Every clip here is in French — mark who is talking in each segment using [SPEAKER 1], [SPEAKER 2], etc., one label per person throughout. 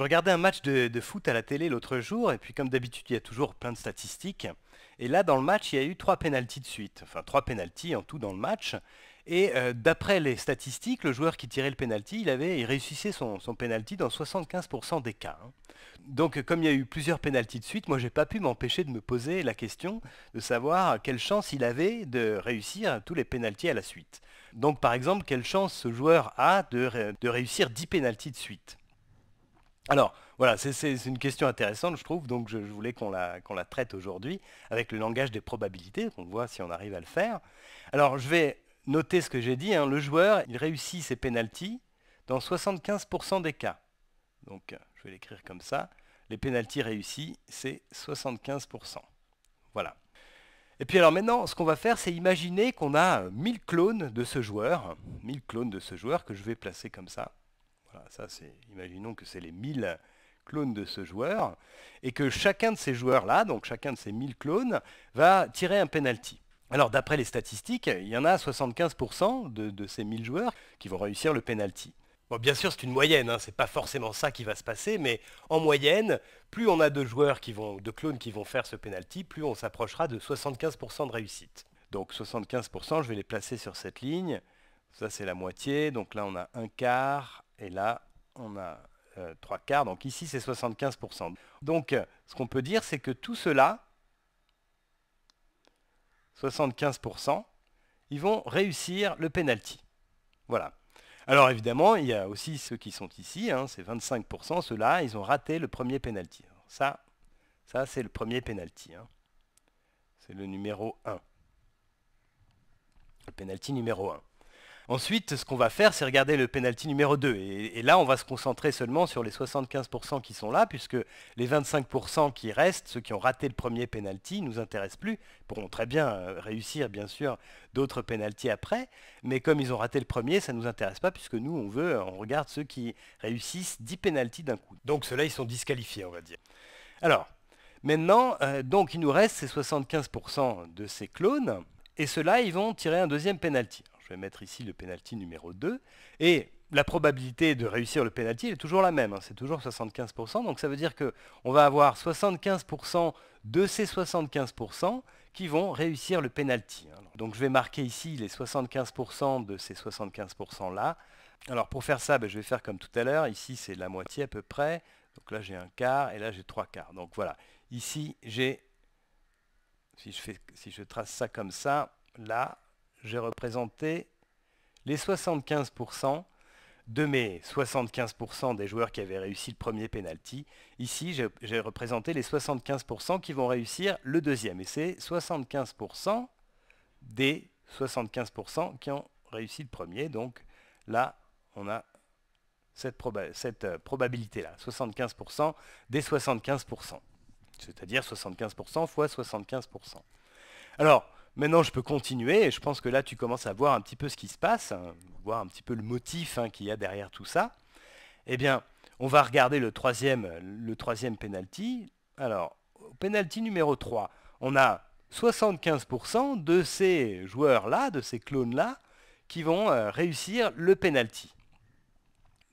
[SPEAKER 1] Je regardais un match de, foot à la télé l'autre jour, et puis comme d'habitude, il y a toujours plein de statistiques. Et là, dans le match, il y a eu trois pénalties de suite, enfin trois pénalties en tout dans le match. Et euh, d'après les statistiques, le joueur qui tirait le penalty, il, avait, il réussissait son, son penalty dans 75% des cas. Hein. Donc comme il y a eu plusieurs pénalties de suite, moi j'ai pas pu m'empêcher de me poser la question de savoir quelle chance il avait de réussir tous les pénalties à la suite. Donc par exemple, quelle chance ce joueur a de, de réussir 10 pénalties de suite. Alors, voilà, c'est une question intéressante, je trouve, donc je, voulais qu'on la, traite aujourd'hui avec le langage des probabilités, qu'on voit si on arrive à le faire. Alors, je vais noter ce que j'ai dit, hein. le joueur, il réussit ses pénalties dans 75% des cas. Donc, je vais l'écrire comme ça, les pénalties réussis, c'est 75%. Voilà. Et puis alors maintenant, ce qu'on va faire, c'est imaginer qu'on a 1000 clones de ce joueur, 1000 clones de ce joueur que je vais placer comme ça imaginons que c'est les 1000 clones de ce joueur, et que chacun de ces joueurs-là, donc chacun de ces 1000 clones, va tirer un penalty. Alors d'après les statistiques, il y en a 75% de, ces 1000 joueurs qui vont réussir le penalty. Bon, bien sûr, c'est une moyenne, ce hein, c'est pas forcément ça qui va se passer, mais en moyenne, plus on a de joueurs qui vont, de clones qui vont faire ce penalty, plus on s'approchera de 75% de réussite. Donc 75%, je vais les placer sur cette ligne. Ça, c'est la moitié. Donc là, on a un quart, et là, on a euh, trois quarts. Donc ici, c'est 75%. Donc, ce qu'on peut dire, c'est que tout cela, 75%, ils vont réussir le penalty. Voilà. Alors évidemment, il y a aussi ceux qui sont ici, hein, c'est 25%, ceux-là, ils ont raté le premier penalty. ça, ça c'est le premier penalty. Hein. C'est le numéro 1. Le penalty numéro 1. Ensuite, ce qu'on va faire, c'est regarder le penalty numéro 2. Et, là, on va se concentrer seulement sur les 75% qui sont là, puisque les 25% qui restent, ceux qui ont raté le premier penalty, ne nous intéressent plus. Ils pourront très bien euh, réussir, bien sûr, d'autres pénalty après. Mais comme ils ont raté le premier, ça ne nous intéresse pas, puisque nous, on veut, on regarde ceux qui réussissent 10 pénalty d'un coup. Donc ceux-là, ils sont disqualifiés, on va dire. Alors, maintenant, euh, donc il nous reste ces 75% de ces clones. Et ceux-là, ils vont tirer un deuxième pénalty je vais mettre ici le pénalty numéro 2. Et la probabilité de réussir le penalty est toujours la même, hein. c'est toujours 75%. Donc ça veut dire qu'on va avoir 75% de ces 75% qui vont réussir le pénalty. Hein. Donc je vais marquer ici les 75% de ces 75% là. Alors pour faire ça, ben, je vais faire comme tout à l'heure. Ici c'est la moitié à peu près. Donc là j'ai un quart et là j'ai trois quarts. Donc voilà. Ici j'ai, si, si je trace ça comme ça, là j'ai représenté les 75% de mes 75% des joueurs qui avaient réussi le premier penalty. Ici, j'ai représenté les 75% qui vont réussir le deuxième. Et c'est 75% des 75% qui ont réussi le premier. Donc là, on a cette, cette euh, probabilité-là. 75% des 75%. C'est-à-dire 75% fois 75%. Alors, Maintenant, je peux continuer et je pense que là, tu commences à voir un petit peu ce qui se passe, hein, voir un petit peu le motif hein, qu'il y a derrière tout ça. Eh bien, on va regarder le troisième, le troisième penalty. Alors, au penalty numéro 3, on a 75% de ces joueurs-là, de ces clones-là, qui vont euh, réussir le penalty.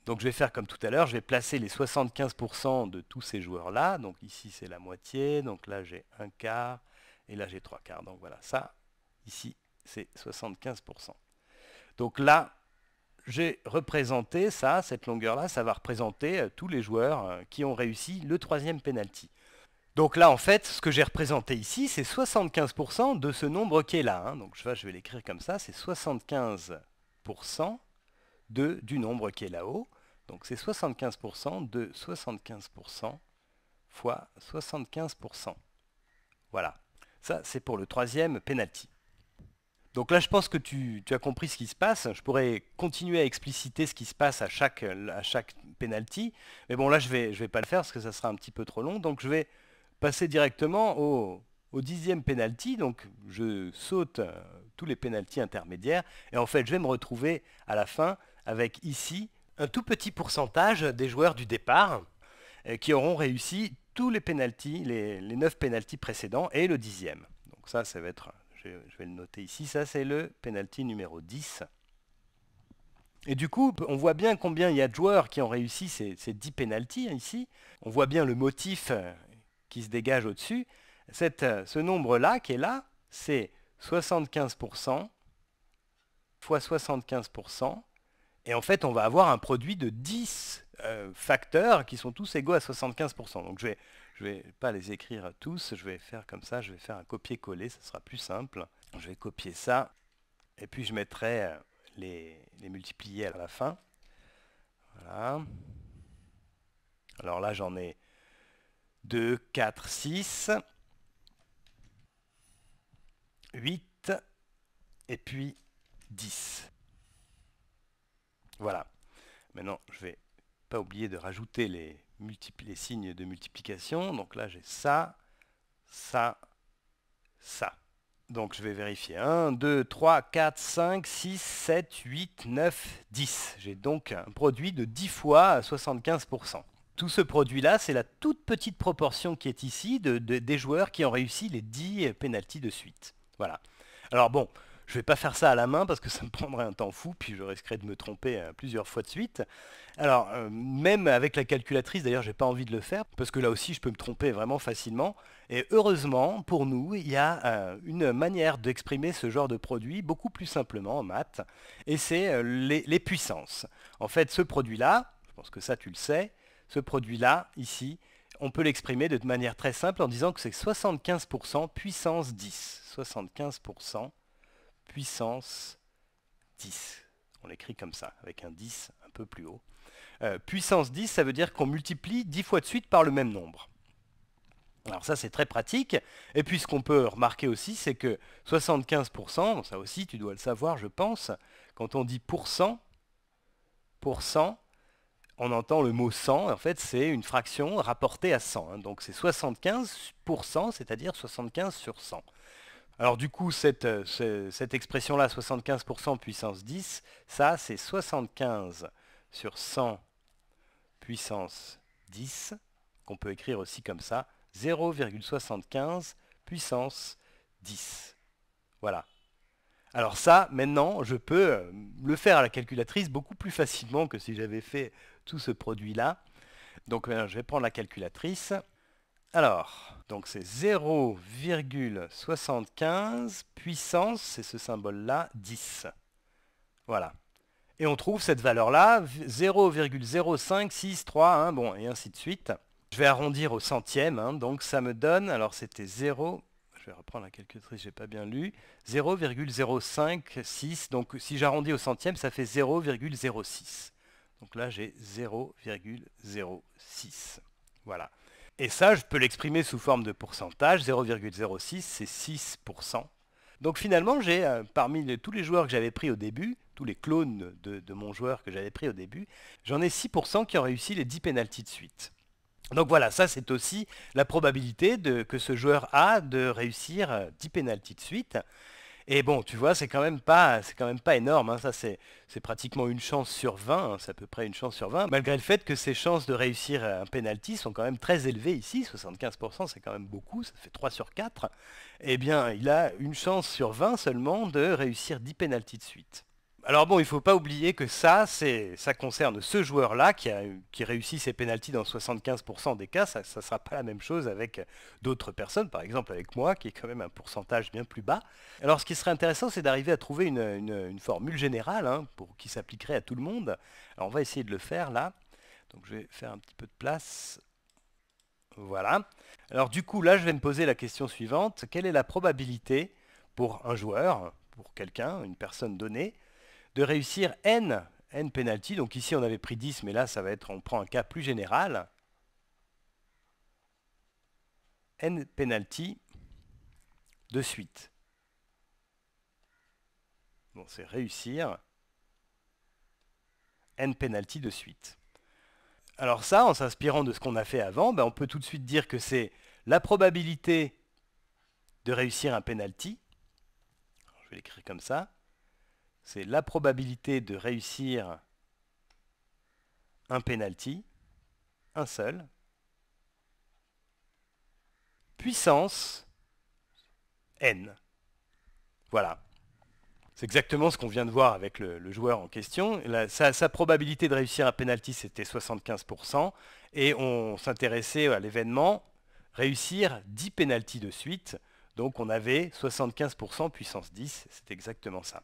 [SPEAKER 1] Donc je vais faire comme tout à l'heure, je vais placer les 75% de tous ces joueurs-là. Donc ici c'est la moitié, donc là j'ai un quart, et là j'ai 3 quarts. Donc voilà, ça, ici, c'est 75%. Donc là, j'ai représenté ça, cette longueur-là, ça va représenter euh, tous les joueurs euh, qui ont réussi le troisième penalty. Donc là, en fait, ce que j'ai représenté ici, c'est 75% de ce nombre qui est là. Hein. Donc je, je vais l'écrire comme ça, c'est 75% de, du nombre qui est là-haut. Donc c'est 75% de 75% fois 75%. Voilà. Ça, c'est pour le troisième penalty. Donc là, je pense que tu, as compris ce qui se passe. Je pourrais continuer à expliciter ce qui se passe à chaque, à chaque penalty. Mais bon, là, je ne vais, je vais pas le faire parce que ça sera un petit peu trop long. Donc je vais passer directement au, dixième penalty. Donc je saute euh, tous les penalties intermédiaires. Et en fait, je vais me retrouver à la fin avec ici un tout petit pourcentage des joueurs du départ euh, qui auront réussi tous les pénalties, les, les 9 pénalties précédents et le dixième. Donc ça, ça va être, je, vais le noter ici, ça c'est le pénalty numéro 10. Et du coup, on voit bien combien il y a de joueurs qui ont réussi ces, ces 10 pénalties hein, ici. On voit bien le motif euh, qui se dégage au-dessus. Euh, ce nombre-là qui est là, c'est 75% fois 75% et en fait, on va avoir un produit de 10 euh, facteurs qui sont tous égaux à 75%. Donc je vais, vais pas les écrire tous, je vais faire comme ça, je vais faire un copier-coller, ça sera plus simple. Je vais copier ça, et puis je mettrai euh, les, les multipliés à la fin. Voilà. Alors là, j'en ai 2, 4, 6, 8, et puis 10. Voilà. Maintenant, je vais pas oublier de rajouter les, signes de multiplication. Donc là, j'ai ça, ça, ça. Donc je vais vérifier. 1, 2, 3, 4, 5, 6, 7, 8, 9, 10. J'ai donc un produit de 10 fois 75%. Tout ce produit-là, c'est la toute petite proportion qui est ici des joueurs qui ont réussi les 10 pénalties de suite. Voilà. Alors bon, je ne vais pas faire ça à la main parce que ça me prendrait un temps fou, puis je risquerais de me tromper euh, plusieurs fois de suite. Alors, euh, même avec la calculatrice, d'ailleurs, je n'ai pas envie de le faire, parce que là aussi, je peux me tromper vraiment facilement. Et heureusement, pour nous, il y a euh, une manière d'exprimer ce genre de produit beaucoup plus simplement en maths, et c'est les, les puissances. En fait, ce produit-là, je pense que ça, tu le sais, ce produit-là, ici, on peut l'exprimer de manière très simple en disant que c'est 75% puissance 10. 75% puissance 10. On l'écrit comme ça, avec un 10 un peu plus haut. Euh, puissance 10, ça veut dire qu'on multiplie 10 fois de suite par le même nombre. Alors ça, c'est très pratique. Et puis ce qu'on peut remarquer aussi, c'est que 75%, ça aussi, tu dois le savoir, je pense, quand on dit pourcent, on entend le mot 100, en fait c'est une fraction rapportée à 100. Hein. donc c'est 75%, c'est-à-dire 75 sur 100. Alors du coup, cette, euh, expression-là, 75% puissance 10, ça c'est 75 sur 100 puissance 10, qu'on peut écrire aussi comme ça, 0,75 puissance 10. Voilà. Alors ça, maintenant, je peux euh, le faire à la calculatrice beaucoup plus facilement que si j'avais fait tout ce produit-là. Donc euh, je vais prendre la calculatrice. Alors, donc c'est 0,75 puissance, c'est ce symbole-là, 10. Voilà. Et on trouve cette valeur-là, 0,0563, bon, et ainsi de suite. Je vais arrondir au centième, hein, donc ça me donne, alors c'était 0, je vais reprendre la calculatrice, j'ai pas bien lu, 0,056, donc si j'arrondis au centième, ça fait 0,06. Donc là, j'ai 0,06. Voilà. Et ça, je peux l'exprimer sous forme de pourcentage. 0,06, c'est 6%. Donc finalement, j'ai, euh, parmi tous les joueurs que j'avais pris au début, tous les clones de, mon joueur que j'avais pris au début, j'en ai 6% qui ont réussi les 10 pénalties de suite. Donc voilà, ça c'est aussi la probabilité que ce joueur a de réussir 10 euh, pénalties de suite. Et bon, tu vois, c'est quand même pas, c'est quand même pas énorme. Hein. Ça, c'est, pratiquement une chance sur 20. Hein. C'est à peu près une chance sur 20. Malgré le fait que ses chances de réussir un penalty sont quand même très élevées ici. 75%, c'est quand même beaucoup. Ça fait 3 sur 4. Eh bien, il a une chance sur 20 seulement de réussir 10 penalties de suite. Alors bon, il ne faut pas oublier que ça, ça concerne ce joueur-là qui, réussit ses pénalties dans 75% des cas. Ça ne sera pas la même chose avec d'autres personnes, par exemple avec moi, qui est quand même un pourcentage bien plus bas. Alors ce qui serait intéressant, c'est d'arriver à trouver une, formule générale hein, pour, qui s'appliquerait à tout le monde. Alors on va essayer de le faire là. Donc je vais faire un petit peu de place. Voilà. Alors du coup, là, je vais me poser la question suivante. Quelle est la probabilité pour un joueur, pour quelqu'un, une personne donnée, de réussir n, n penalty. Donc ici, on avait pris 10, mais là, ça va être, on prend un cas plus général. n penalty de suite. Bon, c'est réussir n penalty de suite. Alors ça, en s'inspirant de ce qu'on a fait avant, ben, on peut tout de suite dire que c'est la probabilité de réussir un penalty. je vais l'écrire comme ça c'est la probabilité de réussir un penalty, un seul, puissance n. Voilà. C'est exactement ce qu'on vient de voir avec le, joueur en question. sa, sa, probabilité de réussir un penalty, c'était 75%. Et on s'intéressait à l'événement réussir 10 penalties de suite. Donc on avait 75% puissance 10. C'est exactement ça.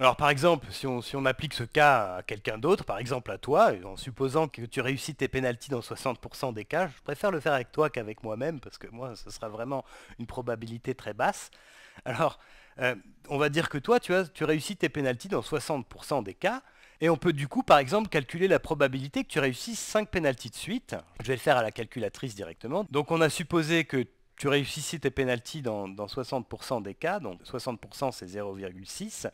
[SPEAKER 1] Alors par exemple, si on, applique ce cas à quelqu'un d'autre, par exemple à toi, en supposant que tu réussis tes pénalties dans 60% des cas, je préfère le faire avec toi qu'avec moi-même, parce que moi, ce sera vraiment une probabilité très basse. Alors, euh, on va dire que toi, tu, as, tu réussis tes pénalties dans 60% des cas, et on peut du coup, par exemple, calculer la probabilité que tu réussisses 5 pénalties de suite. Je vais le faire à la calculatrice directement. Donc on a supposé que tu réussissais tes pénalties dans, dans 60% des cas, donc 60% c'est 0,6.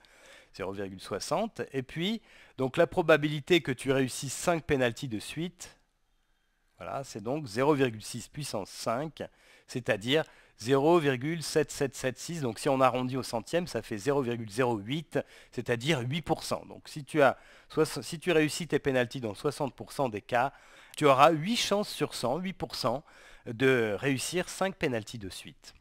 [SPEAKER 1] 0,60. Et puis, donc la probabilité que tu réussisses 5 pénalties de suite, voilà, c'est donc 0,6 puissance 5, c'est-à-dire 0,7776. Donc si on arrondit au centième, ça fait 0,08, c'est-à-dire 8%. Donc si tu, as, si tu réussis tes pénalties dans 60% des cas, tu auras 8 chances sur 100, 8%, de réussir 5 pénalties de suite.